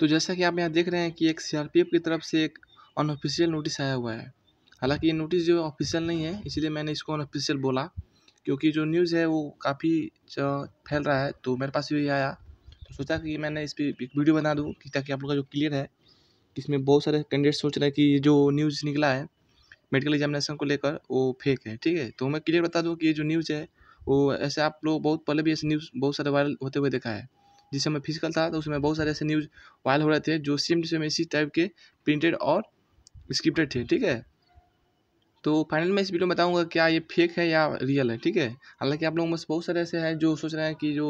तो जैसा कि आप यहाँ देख रहे हैं कि एक सी की तरफ से एक अनऑफिशियल नोटिस आया हुआ है हालांकि ये नोटिस जो ऑफिशियल नहीं है इसलिए मैंने इसको अनऑफिशियल बोला क्योंकि जो न्यूज़ है वो काफ़ी फैल रहा है तो मेरे पास ये आया तो सोचा कि मैंने इस पर एक वीडियो बना दूँ कि ताकि आप लोग का जो क्लियर है इसमें बहुत सारे कैंडिडेट सोच रहे हैं कि जो न्यूज़ निकला है मेडिकल एग्जामिनेशन को लेकर वो फेक है ठीक है तो मैं क्लियर बता दूँ कि ये जो न्यूज़ है वो ऐसे आप लोग बहुत पहले भी ऐसे न्यूज़ बहुत सारे वायरल होते हुए देखा है जिस समय फिजिकल था तो उसमें बहुत सारे ऐसे न्यूज़ वायरल हो रहे थे जो सेम टू सेम इसी टाइप के प्रिंटेड और स्क्रिप्टेड थे ठीक है तो फाइनल में इस वीडियो में बताऊंगा क्या ये फेक है या रियल है ठीक है हालांकि आप लोगों में बहुत सारे ऐसे हैं जो सोच रहे हैं कि जो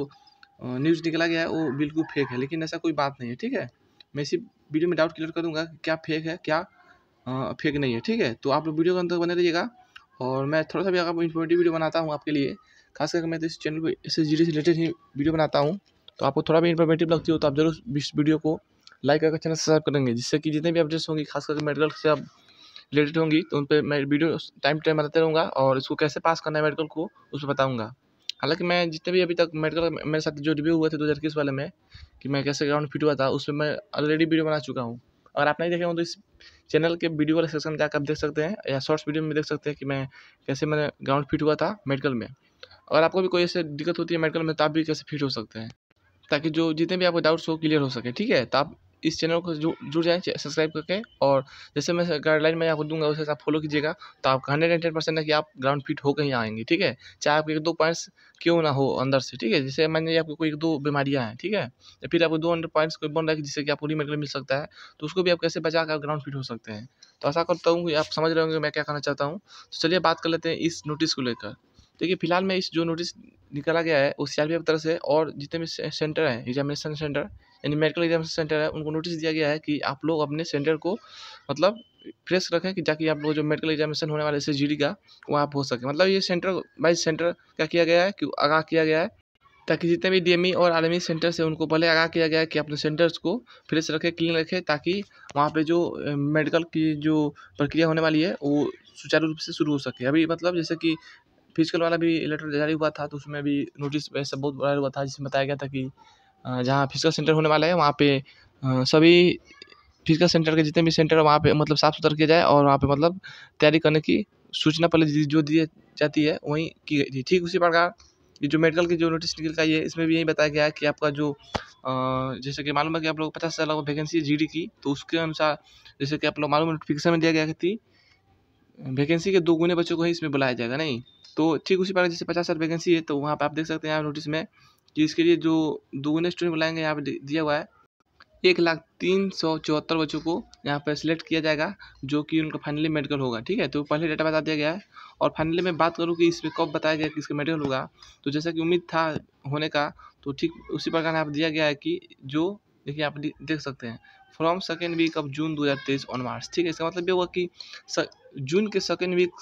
न्यूज़ निकला गया है वो बिल्कुल फेक है लेकिन ऐसा कोई बात नहीं है ठीक है मैं इसी वीडियो में डाउट क्लियर कर क्या फेक है क्या आ, फेक नहीं है ठीक है तो आप लोग वीडियो के अंदर बने रहिएगा और मैं थोड़ा सा भी अगर इन्फॉर्मेटिव वीडियो बनाता हूँ आपके लिए खास करके मैं तो इस चैनल पर जी डी से रिलेटेड ही वीडियो बनाता हूँ तो आपको थोड़ा भी इन्फॉर्मेटिव लगती हो तो आप जरूर इस वीडियो को लाइक करके चैनल सब्सक्राइब करेंगे जिससे कि जितने भी अपडेट्स होंगी खास करके मेडिकल से आप रिलेटेड होंगी तो उन पर मैं वीडियो टाइम टाइम बताते रहूँगा और इसको कैसे पास करना है मेडिकल को उस पर बताऊँगा हालांकि मैं जितने भी अभी तक मेडिकल मेरे साथ जो रिव्यू हुए थे दो हज़ार इक्कीस वाले में कि मैं कैसे ग्राउंड फिट हुआ था उस पर मैं ऑलरेडी वीडियो बना चुका हूँ अगर आप नहीं देखे हो तो इस चैनल के वीडियो वाले सेक्शन में जाकर आप देख सकते हैं या शॉर्ट्स वीडियो में देख सकते हैं कि मैं कैसे मैंने ग्राउंड फिट हुआ था मेडिकल में अगर आपको भी कोई ऐसे दिक्कत होती है मेडिकल में तो आप भी कैसे फिट हो सकते हैं ताकि जो जितने भी आपको डाउट्स हो क्लियर हो सके ठीक है तो आप इस चैनल को जुड़ जाएँ सब्सक्राइब करके और जैसे मैं गाइडलाइन में आपको दूंगा उसे आप फॉलो कीजिएगा तो आप हंड्रेड एंड परसेंट है कि आप ग्राउंड फिट होकर ही आएंगे ठीक है चाहे आपके एक दो पॉइंट्स क्यों ना हो अंदर से ठीक है जैसे मैंने आपको कोई एक दो बीमारियाँ हैं ठीक है या फिर आपको दो हंड्रेड पॉइंट्स कोई बन रहा है जिससे कि आपको रिमेडिकल मिल सकता है तो उसको भी आप कैसे बचा कर ग्राउंड फिट हो सकते हैं तो ऐसा करता हूँ कि आप समझ रहे होंगे मैं क्या कहना चाहता हूँ तो चलिए बात कर लेते हैं इस नोटिस को लेकर देखिए फिलहाल में इस जो नोटिस निकाला गया है वो सी आर पी एफ तरफ से और जितने भी सेंटर हैं एग्जामिनेशन सेंटर यानी मेडिकल एग्जामिनेशन सेंटर है उनको नोटिस दिया गया है कि आप लोग अपने सेंटर को मतलब फ्रेश रखें कि ताकि आप लोग जो मेडिकल एग्जामिनेशन होने वाला जी डी का वो आप हो सके मतलब ये सेंटर बाई सेंटर क्या किया गया है कि आगाह किया गया है ताकि जितने भी ई e और आर्मी सेंटर e से उनको पहले आगाह किया गया है कि अपने सेंटर्स को फ्रेश रखें क्लीन रखें ताकि वहाँ पे जो मेडिकल की जो प्रक्रिया होने वाली है वो सुचारू रूप से शुरू हो सके अभी मतलब जैसे कि फिजिकल वाला भी लेटर जारी हुआ था तो उसमें भी नोटिस वैसे बहुत बड़ा हुआ था जिसमें बताया गया था कि जहाँ फिजिकल सेंटर होने वाला है वहाँ पे सभी फिजिकल सेंटर के जितने भी सेंटर है वहाँ पे मतलब साफ़ सुथरा किया जाए और वहाँ पे मतलब तैयारी करने की सूचना पहले जो दी जाती है वहीं की गई थी ठीक उसी प्रकार ये जो मेडिकल की जो नोटिस निकल का ये इसमें भी यही बताया गया है कि आपका जो जैसे कि मालूम है कि आप लोग पचास हज़ार वैकेंसी है जी की तो उसके अनुसार जैसे कि आप लोग मालूम नोटिफिकेशन में दिया गया थी वैकेंसी के दो गुने बच्चों को ही इसमें बुलाया जाएगा नहीं तो ठीक उसी प्रकार जैसे पचास हज़ार वैकेंसी है तो वहाँ पर आप देख सकते हैं यहाँ नोटिस में कि इसके लिए जो दो गुने स्टूडेंट बुलाएंगे यहाँ पर दिया हुआ है एक लाख तीन सौ चौहत्तर बच्चों को यहाँ पर सिलेक्ट किया जाएगा जो कि उनका फाइनली मेडिकल होगा ठीक है तो पहले डेटा बता दिया गया है और फाइनली मैं बात करूँ कि इसमें कब बताया गया कि इसका मेडिकल होगा तो जैसा कि उम्मीद था होने का तो ठीक उसी प्रकार यहाँ पर दिया गया है कि जो देखिए आप देख सकते हैं from second week of June 2023 on March ठीक है इसका मतलब ये होगा कि जून के सेकेंड वीक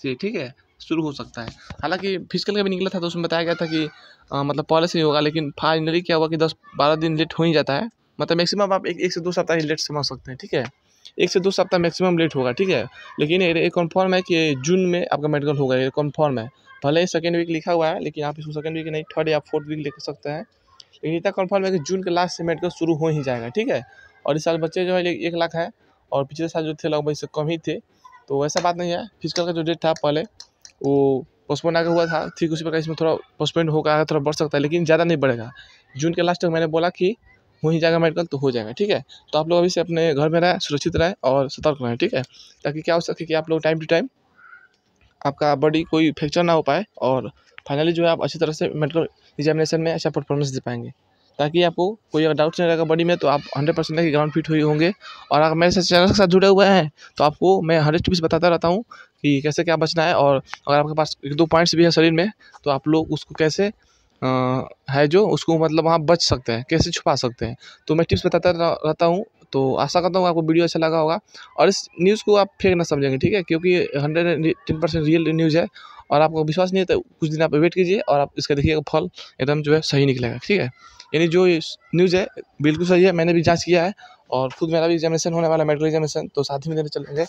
से ठीक है शुरू हो सकता है हालांकि फिजिकल का भी निकला था तो उसमें बताया गया था कि आ, मतलब पहले से ही होगा लेकिन फाइनली क्या हुआ कि दस बारह दिन लेट हो ही जाता है मतलब मैक्सिमम आप एक, एक से दो सप्ताह ही लेट समझ सकते हैं ठीक है एक से दो सप्ताह मैक्सिमम लेट होगा ठीक है लेकिन ये कन्फर्म है कि जून में आपका मेडिकल होगा ये कन्फर्म है भले ही सेकेंड वीक लिखा हुआ है लेकिन आप इसको सेकेंड वीक नहीं थर्ड या फोर्थ वीक लिख सकते हैं लेकिन इतना कन्फर्म है कि जून के लास्ट से मेडिकल शुरू हो ही जाएगा ठीक है और इस साल बच्चे जो है एक लाख है और पिछले साल जो थे लगभग इससे कम ही थे तो वैसा बात नहीं है फिजिकल का जो डेट था पहले वो पोस्टपोन आगे हुआ था ठीक उसी प्रकार इसमें थोड़ा पोस्टपोन होगा थोड़ा बढ़ सकता है लेकिन ज़्यादा नहीं बढ़ेगा जून के लास्ट तक मैंने बोला कि हो ही जाएगा मेडिकल तो हो जाएगा ठीक है तो आप लोग अभी से अपने घर में रहें सुरक्षित रहें और सतर्क रहें ठीक है ताकि क्या हो सके कि आप लोग टाइम टू टाइम आपका बॉडी कोई फ्रैक्चर ना हो पाए और फाइनली जो है आप अच्छी तरह से मेडिकल एग्जामिनेशन में अच्छा परफॉर्मेंस दे पाएंगे ताकि आपको कोई अगर डाउट नहीं रहेगा बॉडी में तो आप हंड्रेड परसेंट की ग्राउंड फिट हुए होंगे और अगर मेरे चैनल के साथ जुड़े हुए हैं तो आपको मैं हंड्रेड टिप्स बताता रहता हूँ कि कैसे क्या बचना है और अगर आपके पास एक दो पॉइंट्स भी है शरीर में तो आप लोग उसको कैसे आ, है जो उसको मतलब वहाँ बच सकते हैं कैसे छुपा सकते हैं तो मैं टिप्स बताता रहता हूँ तो आशा करता हूँ आपको वीडियो अच्छा लगा होगा और इस न्यूज़ को आप फेक ना समझेंगे ठीक है क्योंकि hundred ten percent real news है और आपको विश्वास नहीं है तो कुछ दिन आप वेट कीजिए और आप इसका देखिएगा फल एकदम जो है सही निकलेगा ठीक है यानी जो न्यूज़ है बिल्कुल सही है मैंने भी जाँच किया है और खुद मेरा भी एग्जामिनेशन होने वाला मेडिकल एग्जामिनेशन तो साथ ही मेरे चलेंगे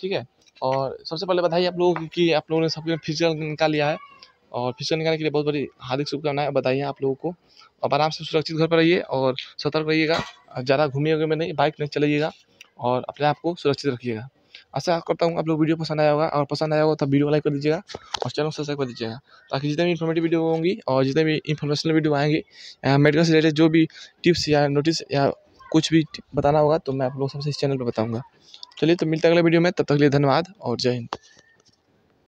ठीक है और सबसे पहले बताइए आप लोगों की आप लोगों ने सबके फिजिकल निकाल लिया है और फिजिकल निकालने के लिए बहुत बड़ी हार्दिक शुभकामनाएं बताइए आप लोगों को अब आराम से सुरक्षित घर पर रहिए और सतर्क रहिएगा ज़्यादा घूमिएगा में नहीं बाइक नहीं चलाइएगा और अपने आप को सुरक्षित रखिएगा आशा करता हूँ आप लोग वीडियो पसंद आया होगा और पसंद आया होगा तब वीडियो लाइक कर दीजिएगा और चैनल सब्सक्राइब कर दीजिएगा ताकि जितने भी इन्फॉर्मेटिव वीडियो होंगी और जितने भी इन्फॉर्मेशनल वीडियो आएंगे या मेडिकल से रिलेटेड जो भी टिप्स या नोटिस या कुछ भी बताना होगा तो मैं आप लोग सबसे इस चैनल पर बताऊँगा चलिए तो मिलता है अगले वीडियो में तब तक के लिए धन्यवाद और जय हिंद